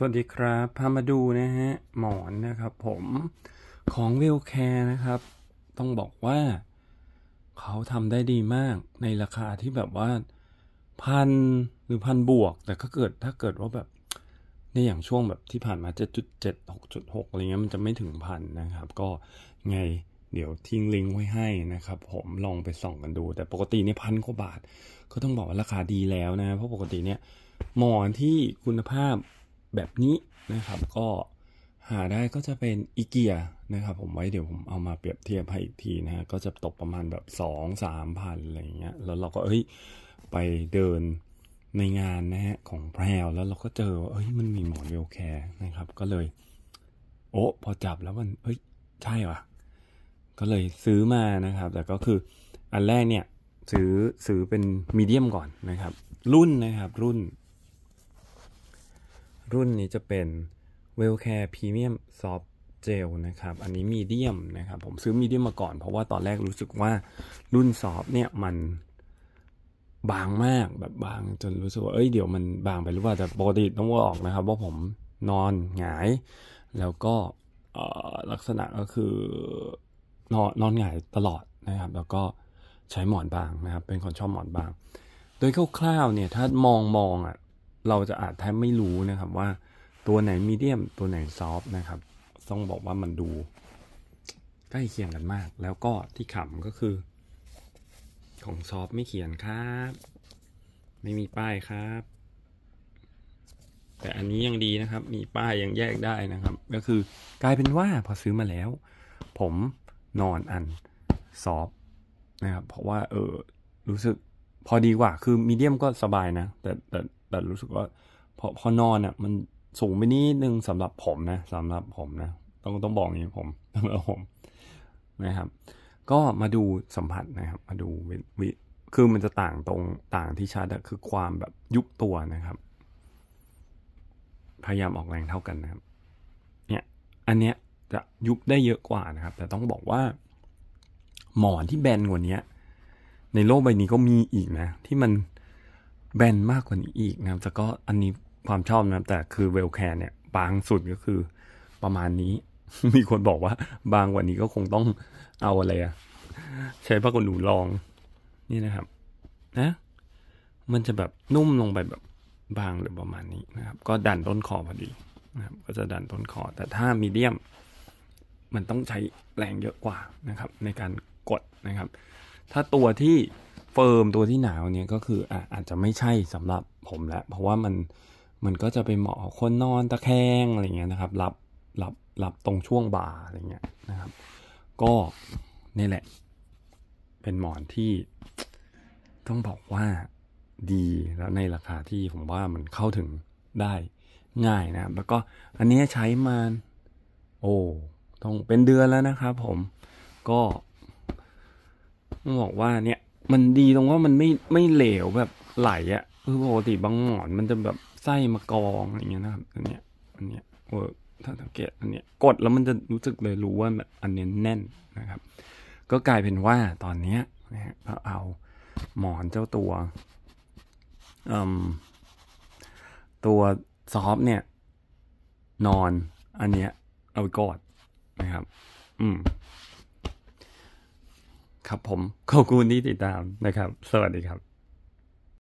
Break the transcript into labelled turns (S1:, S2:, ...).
S1: สวัสดีครับ พามาดูนะฮะ หมอนนะครับผมของวิลแคร์นะครับ ต้องบอกว่าเขาทำได้ดีมากในราคาที่แบบว่าพันหรือพันบวก แต่ก็เกิดถ้าเกิดว่าแบบในอย่างช่วงแบบที่ผ่านมา7.7 6.6อะไรเงี้ยมันจะไม่ถึงพันนะครับ ก็ไงเดี๋ยวทิ้งลิงก์ไว้ให้นะครับ ผมลองไปส่องกันดู แต่ปกติเนี่ยพันกว่าบาทก็ต้องบอกว่าราคาดีแล้วนะเพราะปกติเนี่ย หมอนที่คุณภาพแบบนี้นะครับก็หาได้ก็จะเป็นอีเกียนะครับผมไว้เดี๋ยวผมเอามาเปรียบเทียบให้อีกทีนะฮะก็จะตกประมาณแบบ 2 3 0 0พันอะไรเงี้ยแล้วเราก็เอ้ยไปเดินในงานนะฮะของแพรวแล้วเราก็เจอเอ้ยมันมีหมอนเวลแคร์นะครับก็เลย โอ้พอจับแล้วมันเอ้ยใช่ว่ะ ก็เลยซื้อมานะครับ แต่ก็คืออันแรกเนี่ย ซื้อซื้อเป็นมีเดียมก่อนนะครับ รุ่นนะครับรุ่นรุ่นนี้จะเป็น w e l l Care Premium Soft Gel นะครับอันนี้มีเดียมนะครับ ผมซื้อมีเดียมมาก่อนเพราะว่าตอนแรกรู้สึกว่ารุ่นซอฟเนี่ยมันบางมากแบบบางจนรู้สึกว่า เอ้ยเดี๋ยวมันบางไปหรือว่าแต่ปกติต้องว่าออกนะครับ ว่าผมนอนหงาย แล้วก็ลักษณะก็คือนอนนอนหงายตลอดนะครับ แล้วก็ใช้หมอนบางนะครับ เป็นคนชอบหมอนบาง โดยคร่าวๆเนี่ยถ้ามองมองอ่ะเราจะอาจแทบไม่รู้นะครับว่าตัวไหนมีเดียมตัวไหนซอฟนะครับ ต้องบอกว่ามันดู ใกล้เคียงกันมาก แล้วก็ที่ขำก็คือ ของซอฟไม่เขียนครับไม่มีป้ายครับ แต่อันนี้ยังดีนะครับ มีป้ายยังแยกได้นะครับ ก็คือกลายเป็นว่าพอซื้อมาแล้ว ผมนอนอันซอฟนะครับเพราะว่าเออรู้สึกพอดีกว่าคือมีเดียมก็สบาย นะ แต่แต่แต่รู้สึกว่าพอพอนอนอ่ะมันสูงไปนิดนึงสำหรับผมนะ สำหรับผมนะ ต้องต้องบอกอย่างนี้ผมสำหรับผมนะครับ ก็มาดูสัมผัสนะครับ มาดูวิคือมันจะต่างตรงต่างที่ชัดคือความแบบยุบตัวนะครับ พยายามออกแรงเท่ากันนะครับ เนี่ย อันเนี้ยจะยุบได้เยอะกว่านะครับ แต่ต้องบอกว่าหมอนที่แบนกว่านี้ในโลกใบนี้ก็มีอีกนะ ที่มันแบนมากกว่านี้อีกนะครับแต่ก็อันนี้ความชอบนะแต่คือเวลแคร์เนี่ย บางสุดก็คือประมาณนี้มีคนบอกว่า บางกว่านี้ก็คงต้องเอาอะไรอะใช้ผ้าขนหนูรอง นี่นะครับ นะ มันจะแบบนุ่มลงไปแบบบางหรือประมาณนี้นะครับ ก็ดันต้นคอพอดีนะครับ ก็จะดันต้นคอแต่ถ้ามีเดียม มันต้องใช้แรงเยอะกว่านะครับ ในการกดนะครับถ้าตัวที่เฟิร์มตัวที่หนาวเนี่ยก็คือออาจจะไม่ใช่สำหรับผมแล้วเพราะว่ามันมันก็จะไปเหมาะคนนอนตะแคงอะไรเงี้ยนะครับรับรับรับตรงช่วงบ่าอะไรเงี้ยนะครับ ก็นี่แหละ เป็นหมอนที่ ต้องบอกว่าดีแล้วในราคาที่ผมว่ามันเข้าถึงได้ง่ายนะแล้วก็อันนี้ใช้มา โอ้ต้องเป็นเดือนแล้วนะครับผมก็มันบอกว่าเนี่ยมันดีตรงว่ามันไม่ไม่เหลวแบบไหลอะคือปกติบางหมอน มันจะแบบไส้มากองอะไรเงี้ยนะครับอันเนี้ย อันเนี้ยเออถ้าสังเกตอันเนี้ยกดแล้วมันจะรู้สึกเลยรู้ว่าอันเนี้ยแน่นนะครับ ก็กลายเป็นว่าตอนเนี้ยนะฮะเราเอาหมอนเจ้าตัวตัวซอฟเนี่ย นอน อันเนี้ยเอาไปกอดนะครับ อืมครับผม ขอบคุณที่ติดตามนะครับ สวัสดีครับ